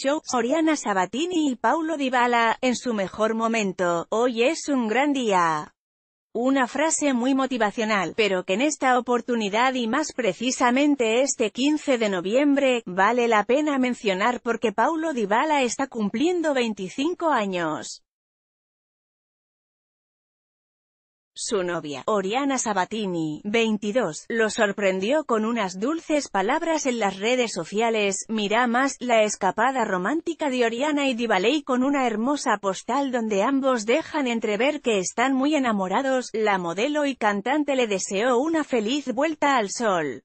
Show, Oriana Sabatini y Paulo Dybala, en su mejor momento, hoy es un gran día. Una frase muy motivacional, pero que en esta oportunidad y más precisamente este 15 de noviembre, vale la pena mencionar porque Paulo Dybala está cumpliendo 25 años. Su novia, Oriana Sabatini, 22, lo sorprendió con unas dulces palabras en las redes sociales, mira más, la escapada romántica de Oriana y Divaley con una hermosa postal donde ambos dejan entrever que están muy enamorados, la modelo y cantante le deseó una feliz vuelta al sol.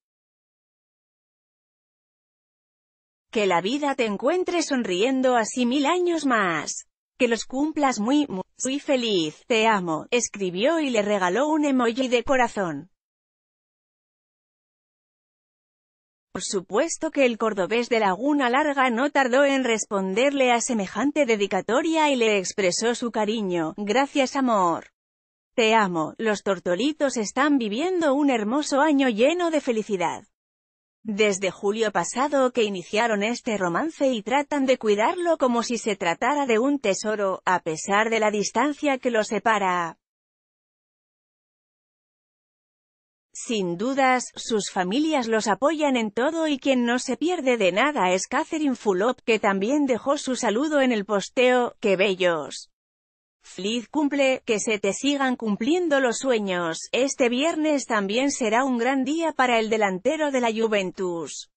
Que la vida te encuentre sonriendo así mil años más. Que los cumplas muy, muy soy feliz, te amo, escribió y le regaló un emoji de corazón. Por supuesto que el cordobés de Laguna Larga no tardó en responderle a semejante dedicatoria y le expresó su cariño, gracias amor. Te amo, los tortolitos están viviendo un hermoso año lleno de felicidad desde julio pasado que iniciaron este romance y tratan de cuidarlo como si se tratara de un tesoro, a pesar de la distancia que lo separa. Sin dudas, sus familias los apoyan en todo y quien no se pierde de nada es Catherine Fulop, que también dejó su saludo en el posteo, ¡qué bellos! Fliz cumple, que se te sigan cumpliendo los sueños, este viernes también será un gran día para el delantero de la Juventus.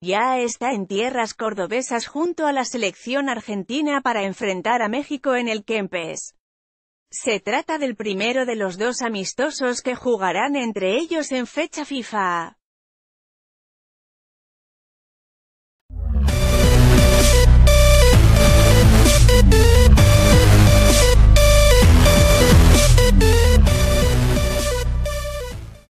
Ya está en tierras cordobesas junto a la selección argentina para enfrentar a México en el Kempes. Se trata del primero de los dos amistosos que jugarán entre ellos en fecha FIFA.